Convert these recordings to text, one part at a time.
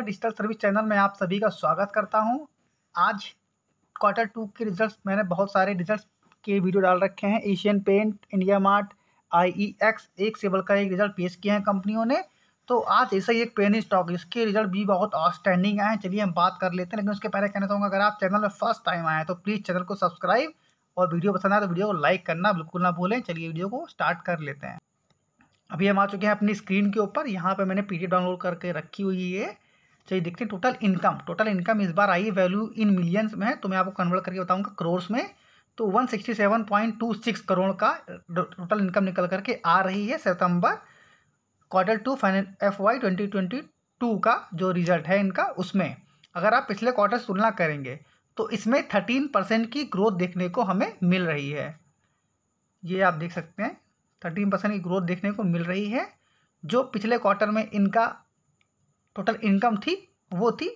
digital service channel में आप सभी का स्वागत करता हूं आज क्वार्टर टू के रिजल्ट्स मैंने बहुत सारे रिजल्ट्स के वीडियो डाल रखे हैं एशियन पेंट इंडिया मार्ट आई एक से बढ़कर एक रिजल्ट पेश किए हैं कंपनियों ने तो आज ऐसा ही एक पेन स्टॉक इसके रिजल्ट भी बहुत आउटस्टैंडिंग आए हैं चलिए हम बात कर लेते हैं लेकिन उसके पहले कहना चाहूँगा अगर आप चैनल में फर्स्ट टाइम आए तो प्लीज़ चैनल को सब्सक्राइब और वीडियो पसंद आए तो वीडियो को लाइक करना बिल्कुल ना भूलें चलिए वीडियो को स्टार्ट कर लेते हैं अभी हम आ चुके हैं अपनी स्क्रीन के ऊपर यहाँ पे मैंने पीडीएफ डाउनलोड करके रखी हुई है चलिए देखते हैं टोटल इनकम टोटल इनकम इस बार आई वैल्यू इन मिलियंस में है तो मैं आपको कन्वर्ट करके बताऊंगा करोड़ में तो 167.26 करोड़ का टोटल इनकम निकल करके आ रही है सितंबर quarter two final F Y twenty twenty two का जो रिजल्ट है इनका उसमें अगर आप पिछले क्वार्टर से तुलना करेंगे तो इसमें थर्टीन परसेंट की ग्रोथ देखने को हमें मिल रही है ये आप देख सकते हैं थर्टीन परसेंट की ग्रोथ देखने को मिल रही है जो पिछले क्वार्टर में इनका टोटल इनकम थी वो थी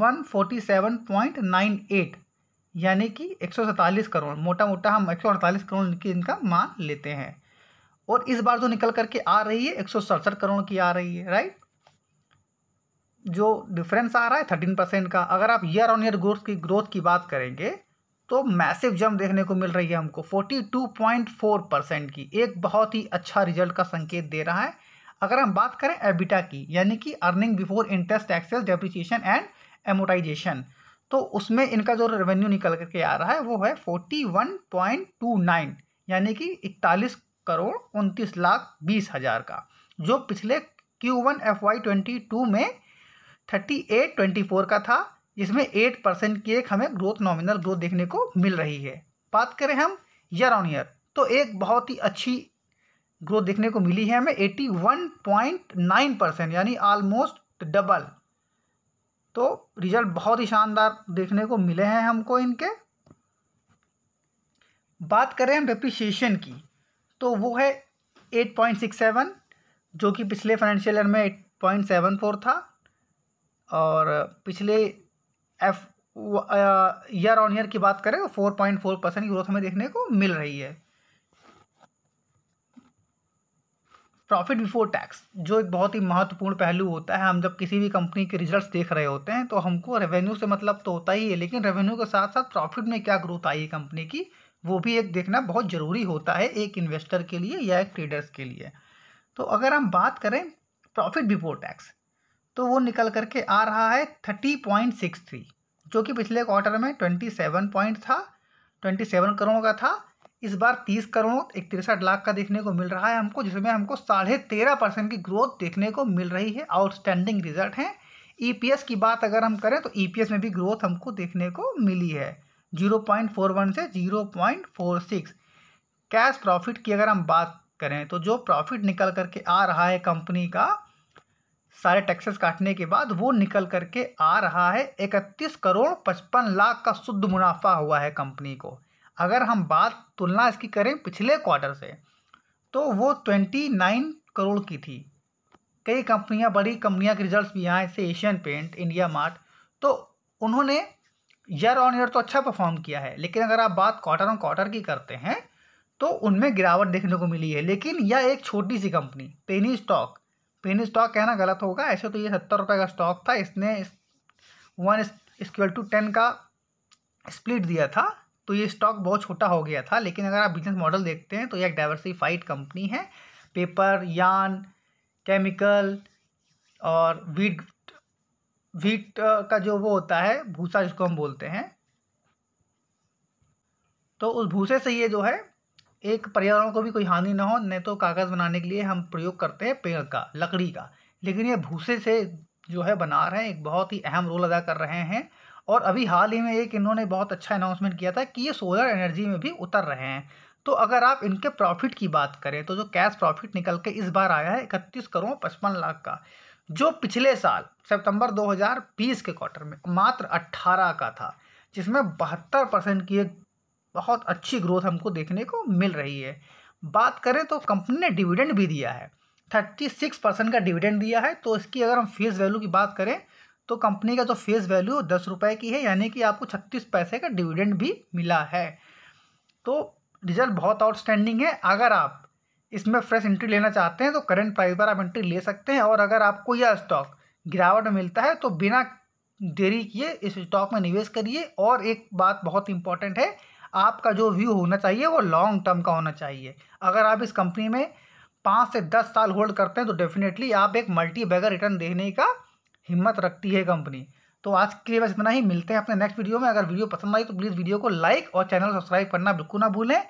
one forty seven point nine eight यानी कि एक सौ सैंतालीस करोड़ मोटा मोटा हम एक सौ अड़तालीस करोड़ की इनकम मान लेते हैं और इस बार जो निकल करके आ रही है एक सौ सड़सठ करोड़ की आ रही है राइट जो डिफरेंस आ रहा है थर्टीन परसेंट का अगर आप ईयर ऑन ईयर ग्रोथ की ग्रोथ की बात करेंगे तो मैसिव जम देखने को मिल रही है हमको forty two point four percent की एक बहुत ही अच्छा रिजल्ट का संकेत दे रहा है अगर हम बात करें एबिटा की यानी कि earning before interest taxes depreciation and amortisation तो उसमें इनका जो रेवेन्यू निकल करके आ रहा है वो है forty one point two nine यानी कि इकतालीस करोड़ उनतीस लाख बीस हज़ार का जो पिछले Q one F Y twenty two में थर्टी एट ट्वेंटी फोर का था जिसमें एट परसेंट की एक हमें ग्रोथ नॉमिनल ग्रोथ देखने को मिल रही है बात करें हम ईयर ऑन ईयर तो एक बहुत ही अच्छी ग्रोथ देखने को मिली है हमें eighty one point nine percent यानी ऑलमोस्ट डबल तो रिजल्ट बहुत ही शानदार देखने को मिले हैं हमको इनके बात करें हम डिप्रिसिएशन की तो वो है एट पॉइंट सिक्स सेवन जो कि पिछले फाइनेंशियल ईयर में एट पॉइंट सेवन फोर था और पिछले एफ ईयर ऑन ईयर की बात करें तो four point four percent growth हमें देखने को मिल रही है प्रॉफिट बिफोर टैक्स जो एक बहुत ही महत्वपूर्ण पहलू होता है हम जब किसी भी कंपनी के रिजल्ट्स देख रहे होते हैं तो हमको रेवेन्यू से मतलब तो होता ही है लेकिन रेवेन्यू के साथ साथ प्रॉफिट में क्या ग्रोथ आई है कंपनी की वो भी एक देखना बहुत ज़रूरी होता है एक इन्वेस्टर के लिए या एक ट्रेडर्स के लिए तो अगर हम बात करें प्रॉफिट बिफोर टैक्स तो वो निकल करके आ रहा है थर्टी पॉइंट सिक्स थ्री जो कि पिछले क्वार्टर में ट्वेंटी सेवन पॉइंट था ट्वेंटी सेवन करोड़ का था इस बार तीस करोड़ एक तिरसठ लाख का देखने को मिल रहा है हमको जिसमें हमको साढ़े तेरह परसेंट की ग्रोथ देखने को मिल रही है आउटस्टैंडिंग रिजल्ट हैं ईपीएस e की बात अगर हम करें तो ईपीएस e में भी ग्रोथ हमको देखने को मिली है जीरो पॉइंट फोर वन से zero point four six cash profit की अगर हम बात करें तो जो प्रॉफिट निकल करके आ रहा है कंपनी का सारे टैक्सेस काटने के बाद वो निकल करके आ रहा है इकतीस करोड़ पचपन लाख का शुद्ध मुनाफा हुआ है कंपनी को अगर हम बात तुलना इसकी करें पिछले क्वार्टर से तो वो ट्वेंटी नाइन करोड़ की थी कई कंपनियां बड़ी कंपनियां के रिजल्ट्स भी आए जैसे एशियन पेंट इंडिया मार्ट तो उन्होंने ईयर ऑन ईयर तो अच्छा परफॉर्म किया है लेकिन अगर आप बात क्वार्टर ऑन क्वार्टर की करते हैं तो उनमें गिरावट देखने को मिली है लेकिन यह एक छोटी सी company penny stock penny stock कहना गलत होगा ऐसे तो ये सत्तर रुपये का स्टॉक था इसने इस, वन इसक्वल टू टेन का स्प्लिट दिया था तो ये स्टॉक बहुत छोटा हो गया था लेकिन अगर आप बिजनेस मॉडल देखते हैं तो यह एक डाइवर्सिफाइड कंपनी है पेपर यान केमिकल और वीट वीट का जो वो होता है भूसा जिसको हम बोलते हैं तो उस भूसे से ये जो है एक पर्यावरण को भी कोई हानि ना हो नहीं तो कागज़ बनाने के लिए हम प्रयोग करते हैं पेड़ का लकड़ी का लेकिन ये भूसे से जो है बना रहे हैं एक बहुत ही अहम रोल अदा कर रहे हैं और अभी हाल ही में एक इन्होंने बहुत अच्छा अनाउंसमेंट किया था कि ये सोलर एनर्जी में भी उतर रहे हैं तो अगर आप इनके प्रॉफिट की बात करें तो जो कैश प्रॉफिट निकल के इस बार आया है इकतीस करोड़ पचपन लाख का जो पिछले साल सितंबर 2020 के क्वार्टर में मात्र 18 का था जिसमें बहत्तर परसेंट की एक बहुत अच्छी ग्रोथ हमको देखने को मिल रही है बात करें तो कंपनी ने डिविडेंड भी दिया है थर्टी सिक्स परसेंट का डिविडेंड दिया है तो इसकी अगर हम फेस वैल्यू की बात करें तो कंपनी का जो फेस वैल्यू दस रुपये की है यानी कि आपको छत्तीस पैसे का डिविडेंड भी मिला है तो रिजल्ट बहुत आउटस्टैंडिंग है अगर आप इसमें फ्रेश एंट्री लेना चाहते हैं तो करंट प्राइस पर आप एंट्री ले सकते हैं और अगर आपको यह स्टॉक गिरावट मिलता है तो बिना देरी किए इस स्टॉक में निवेश करिए और एक बात बहुत इंपॉर्टेंट है आपका जो व्यू होना चाहिए वो लॉन्ग टर्म का होना चाहिए अगर आप इस कंपनी में पाँच से दस साल होल्ड करते हैं तो डेफिनेटली आप एक मल्टी बैगर रिटर्न देने का हिम्मत रखती है कंपनी तो आज के लिए बस इतना ही मिलते हैं अपने नेक्स्ट वीडियो में अगर वीडियो पसंद आई तो प्लीज़ वीडियो को लाइक और चैनल सब्सक्राइब करना बिल्कुल ना भूलें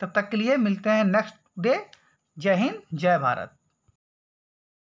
तब तक के लिए मिलते हैं नेक्स्ट डे जय हिंद जय भारत